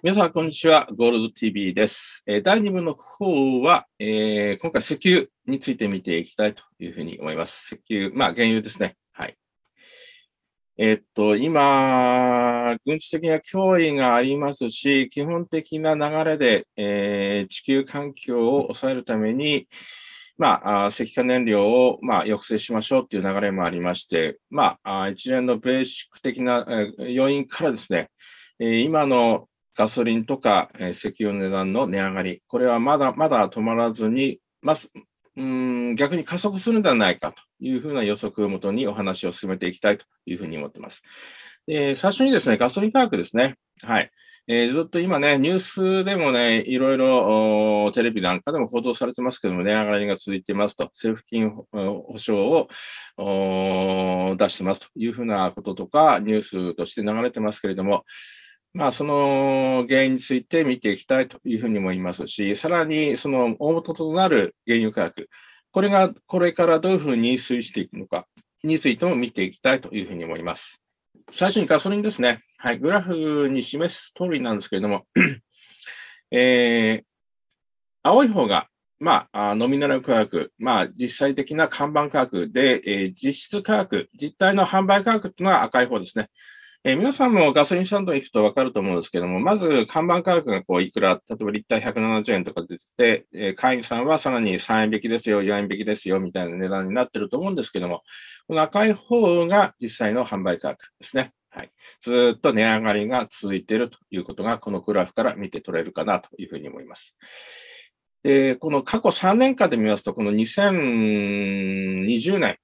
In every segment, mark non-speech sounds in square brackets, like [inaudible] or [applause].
皆さん、こんにちは。ゴールド TV です。えー、第2部の方は、えー、今回石油について見ていきたいというふうに思います。石油、まあ原油ですね。はい。えー、っと、今、軍事的な脅威がありますし、基本的な流れで、えー、地球環境を抑えるために、まあ、石化燃料を、まあ、抑制しましょうという流れもありまして、まあ、一連のベーシック的な要因からですね、今のガソリンとか、えー、石油の値段の値上がり、これはまだまだ止まらずに、まうん逆に加速するんではないかというふうな予測をもとにお話を進めていきたいというふうに思っています。えー、最初にですね、ガソリン価格ですね。はい。えー、ずっと今ね、ニュースでもね、いろいろテレビなんかでも報道されてますけども、値上がりが続いていますと、政府金保証を出してますというふうなこととか、ニュースとして流れてますけれども、まあ、その原因について見ていきたいというふうに思いますし、さらにその大元となる原油価格、これがこれからどういうふうに推移していくのかについても見ていきたいというふうに思います。最初にガソリンですね。はい、グラフに示す通りなんですけれども、[clears throat] えー、青い方が、まあ、ノミナル価格、まあ、実際的な看板価格で、えー、実質価格、実態の販売価格というのは赤い方ですね。えー、皆さんもガソリンスタンドに行くと分かると思うんですけども、まず看板価格がこういくら、例えばリッター170円とか出てて、えー、会員さんはさらに3円引きですよ、4円引きですよみたいな値段になってると思うんですけども、この赤い方が実際の販売価格ですね。はい、ずっと値上がりが続いているということが、このグラフから見て取れるかなというふうに思います。でこの過去3年間で見ますと、この2020年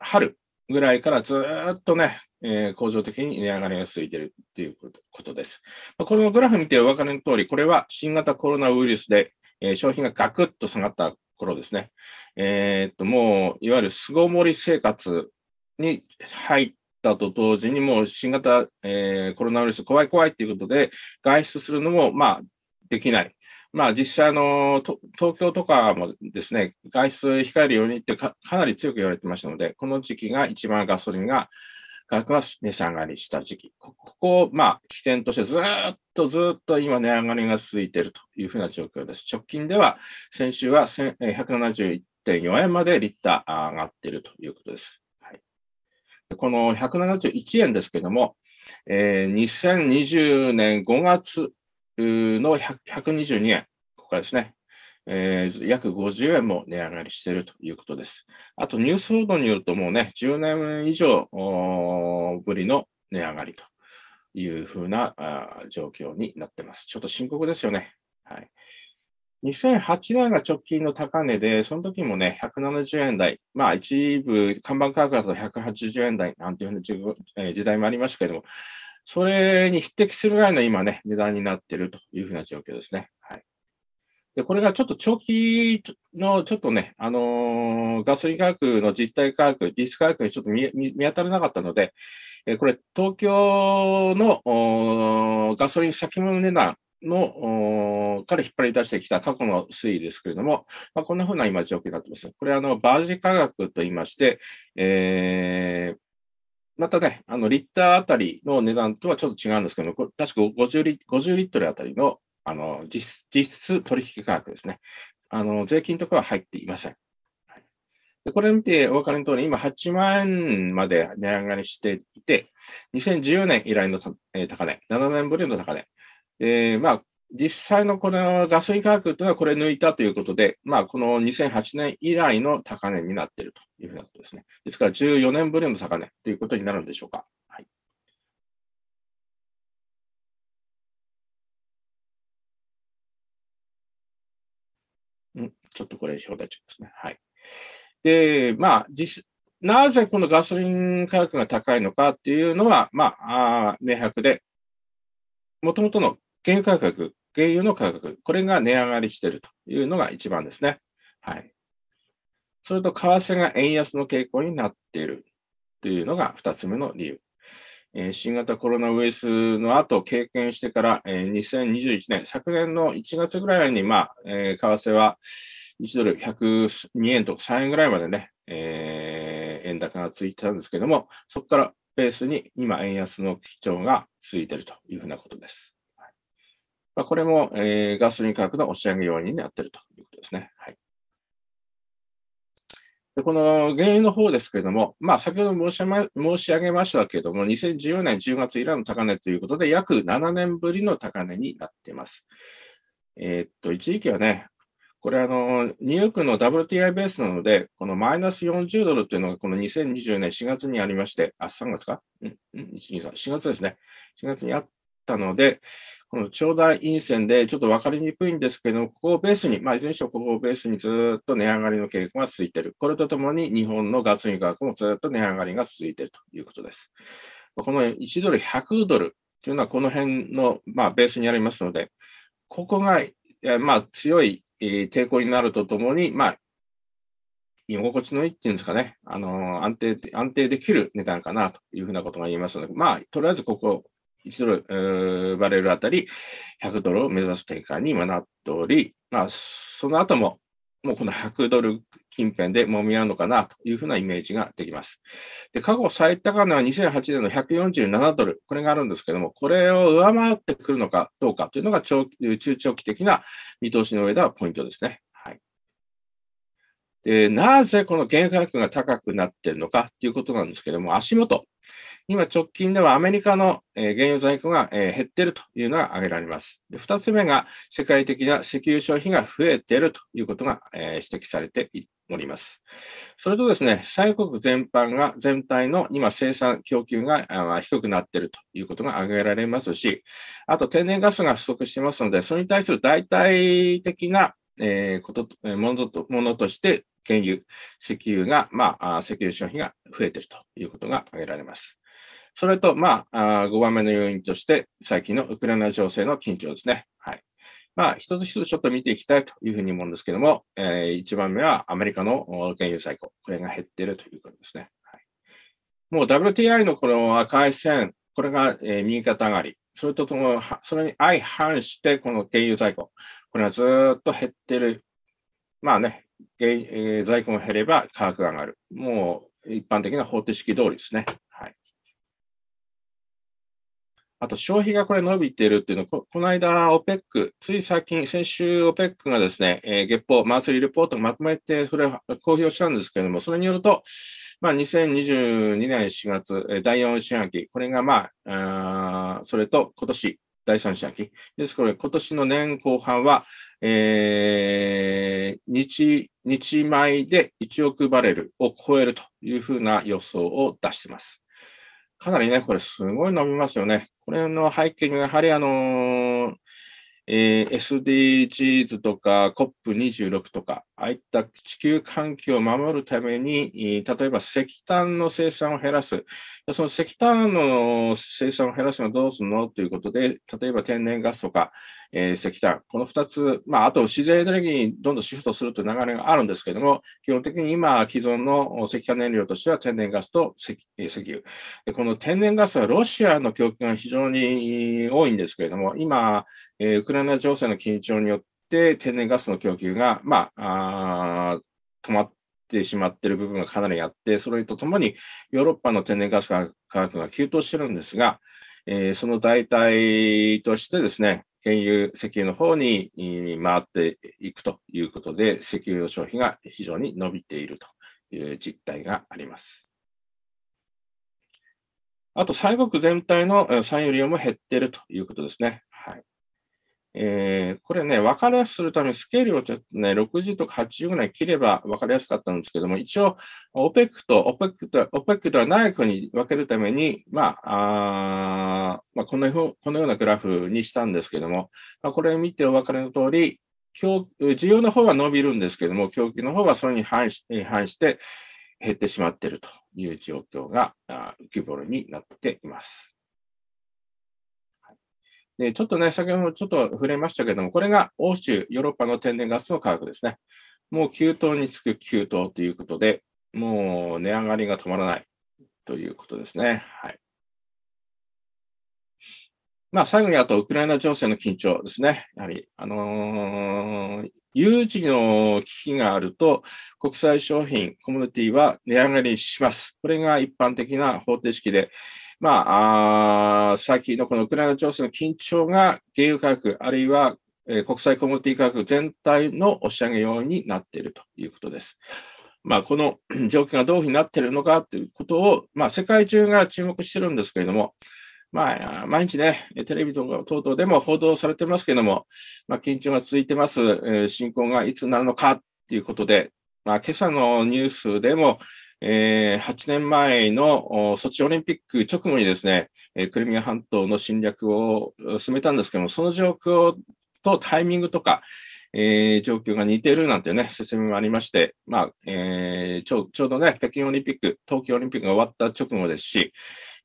春ぐらいからずっとね、えー、向上的に値上がりが続いているていうことです。このグラフ見てお分かりの通り、これは新型コロナウイルスで、えー、商品がガクッと下がった頃ですね。えー、っと、もう、いわゆる巣ごもり生活に入ったと同時に、もう新型、えー、コロナウイルス怖い怖いっていうことで、外出するのも、まあ、できない。まあ、実際の東京とかもですね、外出控えるようにってかなり強く言われてましたので、この時期が一番ガソリンが価格が値下がりした時期、ここをまあ起点としてずっとずっと今値上がりが続いているというふうな状況です。直近では先週は171.4円までリッター上がっているということです。はい、この171円ですけども、えー、2020年5月の122円、ここからですね、えー、約50円も値上がりしているということです。あとニュース報道によるともうね、10年以上ぶりの値上がりというふうな状況になってます。ちょっと深刻ですよね。はい。2008年が直近の高値で、その時もね、170円台、まあ一部、看板価格だと180円台なんていう時代もありましたけれども、それに匹敵するぐらいの今ね、値段になっているというふうな状況ですね。はい。で、これがちょっと長期の、ちょっとね、あのー、ガソリン価格の実態価格、実質価格にちょっと見当たらなかったので、えこれ、東京のガソリン先物値段のから引っ張り出してきた過去の推移ですけれども、まあ、こんなふうな今状況になってます。これ、あの、バージ価格と言いまして、えーまたね、あの、リッターあたりの値段とはちょっと違うんですけど、確か50リ ,50 リットルあたりの、あの実、実質取引価格ですね。あの、税金とかは入っていません。でこれ見てお分かりの通り、今8万円まで値上がりしていて、2014年以来の、え高値、7年ぶりの高値。で、まあ、実際のこのガソリン価格というのはこれ抜いたということで、まあ、この2008年以来の高値になっているというふうなことですね。ですから14年ぶりの高値ということになるんでしょうか。んちょっとこれ、表題中ですね。はい。で、まあ、実なぜこのガソリン価格が高いのかっていうのは、まあ、あ明白で、もともとの原油価格、原油の価格、これが値上がりしているというのが一番ですね。はい。それと、為替が円安の傾向になっているというのが2つ目の理由。新型コロナウイルスの後、経験してから、2021年、昨年の1月ぐらいに、まあ、為替は1ドル102円と3円ぐらいまでね、えー、円高が続いてたんですけども、そこからベースに今、円安の基調が続いているというふうなことです。まあ、これも、えー、ガソリン価格の押し上げ要因になっているということですね。はい、でこの原油の方ですけれども、まあ、先ほど申し,、ま、申し上げましたけれども、2014年10月以来の高値ということで、約7年ぶりの高値になっています。えー、っと、一時期はね、これあの、ニューヨークの WTI ベースなので、このマイナス40ドルというのがこの2020年4月にありまして、あ、3月かうん、うん、1、2、3、4月ですね。4月にあったので、この長大陰線でちょっと分かりにくいんですけどここをベースに、まあ、いずれにしろここをベースにずっと値上がりの傾向が続いている。これとともに日本のガソリン価格もずっと値上がりが続いているということです。この1ドル100ドルというのはこの辺の、まあ、ベースにありますので、ここが、まあ、強い、抵抗になるとともに、まあ、居心地のいいっていうんですかね、あの安定、安定できる値段かなというふうなことが言えますので、まあ、とりあえずここ、1ドルバレルあたり100ドルを目指す展開に今なっており、まあ、その後も、もうこの100ドル近辺で揉み合うのかなというふうなイメージができます。で、過去最高値は2008年の147ドル、これがあるんですけども、これを上回ってくるのかどうかというのが長中長期的な見通しの上ではポイントですね。で、なぜこの原価格が高くなっているのかということなんですけども、足元。今直近ではアメリカの原油在庫が減っているというのが挙げられます。で2つ目が世界的な石油消費が増えているということが指摘されております。それとですね、産油国全般が全体の今生産供給が低くなっているということが挙げられますし、あと天然ガスが不足してますので、それに対する代替的なえこと、ものと、ものとして、原油、石油が、まあ、石油消費が増えているということが挙げられます。それと、まあ、あ5番目の要因として、最近のウクライナ情勢の緊張ですね。はい。まあ、一つ一つちょっと見ていきたいというふうに思うんですけども、えー、1番目はアメリカの原油最高。これが減っているということですね。はい、もう WTI のこの赤い線、これが、え右肩上がり。それととも、それに相反して、この原油在庫。これはずっと減ってる。まあね、えー、在庫が減れば価格が上がる。もう一般的な方程式通りですね。あと消費がこれ伸びているっていうのは、ここの間、OPEC、つい最近、先週 OPEC がですね、えー、月報、マンスリーレポートをまとめて、それを公表したんですけれども、それによると、まあ、2022年4月、第4四半期、これがまあ、あそれと今年、第3四半期。ですから、今年の年後半は、えー、日、日米で1億バレルを超えるというふうな予想を出しています。かなりね、これすごい伸びますよね。これの背景には、やはりあの、えー、SDGs とか COP26 とか、ああいった地球環境を守るために、例えば石炭の生産を減らす、その石炭の生産を減らすのはどうするのということで、例えば天然ガスとか、えー、石炭、この2つ、まあ、あと自然エネルギーにどんどんシフトするという流れがあるんですけれども、基本的に今、既存の石炭燃料としては天然ガスと石油。この天然ガスはロシアの供給が非常に多いんですけれども、今、えー、ウクライナ情勢の緊張によって、天然ガスの供給が、まあ、あ止まっててしまっている部分がかなりあって、それとともにヨーロッパの天然ガス価格が急騰してるんですが、えー、その代替としてですね、原油、石油の方に回っていくということで、石油の消費が非常に伸びているという実態があります。あと、油国全体の産油量も減っているということですね。えー、これね、分かりやすくするためにスケールをちょっとね、60とか80ぐらい切れば分かりやすかったんですけども、一応、OPEC と OPEC と OPEC とはない国に分けるために、まあ、あまあ、このこのようなグラフにしたんですけども、まあ、これを見てお分かりの通り、需要の方は伸びるんですけども、供給の方はそれに反し反して減ってしまっているという状況が浮き彫りになっています。で、ちょっとね、先ほどちょっと触れましたけれども、これが欧州、ヨーロッパの天然ガスの価格ですね。もう急騰につく急騰ということで、もう値上がりが止まらないということですね。はい。まあ、最後にあと、ウクライナ情勢の緊張ですね。やはり、あのー、有事の危機があると、国際商品、コミュニティは値上がりします。これが一般的な方程式で、まあ、あきのこのウクライナ情勢の緊張が原油価格、あるいは、えー、国際コモディティ価格全体の押し上げ要因になっているということです。まあ、この [clears throat] 状況がどういうふうになっているのかということを、まあ、世界中が注目してるんですけれども、まあ、毎日ね、テレビ等々でも報道されてますけれども、まあ、緊張が続いてます、えー、進行がいつなるのかということで、まあ、今朝のニュースでも、えー、8年前のソチオリンピック直後にですね、えー、クリミア半島の侵略を進めたんですけども、その状況とタイミングとか、えー、状況が似ているなんていうね、説明もありまして、まあ、えー、ちょうどね、北京オリンピック、東京オリンピックが終わった直後ですし、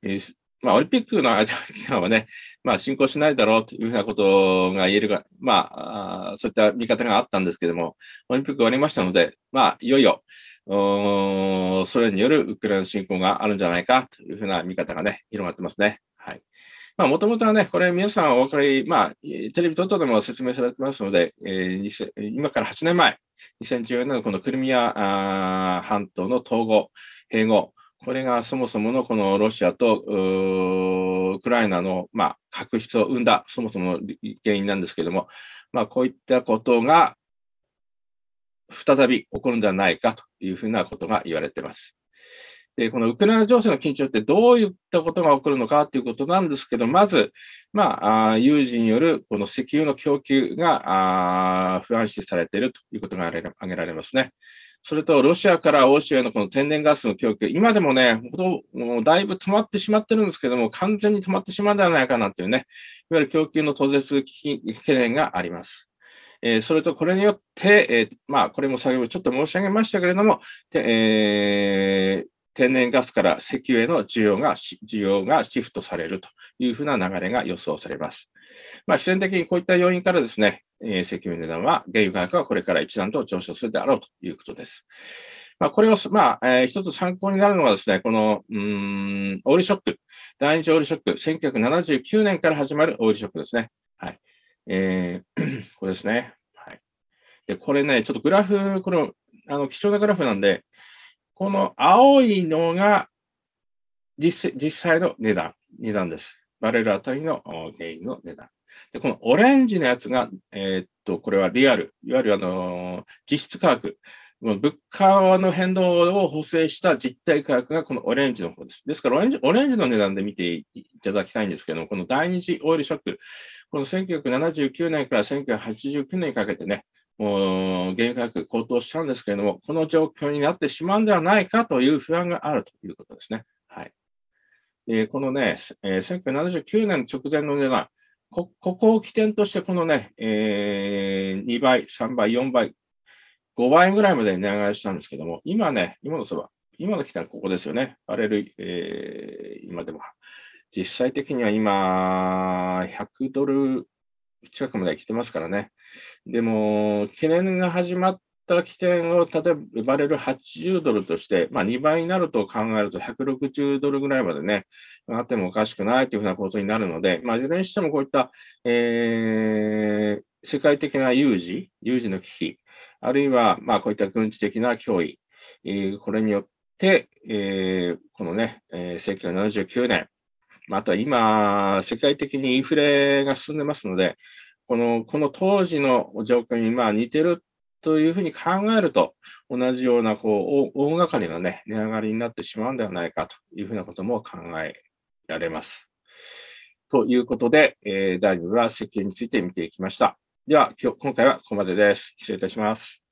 えー、まあ、オリンピックの期間はね、まあ、進行しないだろうというふうなことが言えるが、まあ、そういった見方があったんですけども、オリンピック終わりましたので、まあ、いよいよ、ソ連によるウクライナ侵攻があるんじゃないかというふうな見方がね、広がってますね。はい。まあ、もともとはね、これ皆さんお分かり、まあ、テレビ等々でも説明されてますので、えー、今から8年前、2014年のこのクリミア半島の統合、併合、これがそもそものこのロシアとウクライナの、まあ、確執を生んだ、そもそもの原因なんですけれども、まあ、こういったことが再び起こるんではないかというふうなことが言われています。で、このウクライナ情勢の緊張ってどういったことが起こるのかということなんですけど、まず、まあ、有事によるこの石油の供給が不安視されているということが挙げられますね。それとロシアから欧州へのこの天然ガスの供給、今でもね、ほどもうだいぶ止まってしまってるんですけども、完全に止まってしまうんではないかなというね、いわゆる供給の途絶懸念があります。えー、それとこれによって、えー、まあ、これも先ほどちょっと申し上げましたけれども、えー、天然ガスから石油への需要が、需要がシフトされるというふうな流れが予想されます。まあ、自然的にこういった要因からですね、えー、石油の値段は、原油価格はこれから一段と上昇するであろうということです。まあ、これを、まあ、えー、一つ参考になるのはですね、この、うん、オールショック、第二次オールショック、1979年から始まるオールショックですね。はい。えー、[clears throat] これですね。はい。で、これね、ちょっとグラフ、この、あの、貴重なグラフなんで、この青いのが実実際の値段、値段です。バレル当たりの原因の値段。で、このオレンジのやつが、えー、っと、これはリアル、いわゆるあのー、実質価格。物価の変動を補正した実体価格がこのオレンジの方です。ですからオレンジ、オレンジの値段で見ていただきたいんですけども、この第二次オイルショック、この1979年から1989年にかけてね、原油価格高騰したんですけれども、この状況になってしまうんではないかという不安があるということですね。はい。えー、このね、えー、1979年直前の値段、ここを起点として、このね、えー、2倍、3倍、4倍、5倍ぐらいまで値上がりしたんですけども、今ね、今のそば、今の来たらここですよね。バレル、えー、今でも、実際的には今、100ドル近くまで来てますからね。でも、懸念が始まった起点を、例えばバレル80ドルとして、まあ、2倍になると考えると160ドルぐらいまでね、上がってもおかしくないというふうなことになるので、まあ、いずれにしてもこういった、えー、世界的な有事、有事の危機、あるいは、まあ、こういった軍事的な脅威、えこれによって、えー、このね、え1979年、また今、世界的にインフレが進んでますので、このこの当時の状況にまあ似てるというふうに考えると、同じようなこう大掛かりな、ね、値上がりになってしまうんではないかというふうなことも考えられます。ということで、えー、第2部は設計について見ていきました。では今日、今回はここまでです。失礼いたします。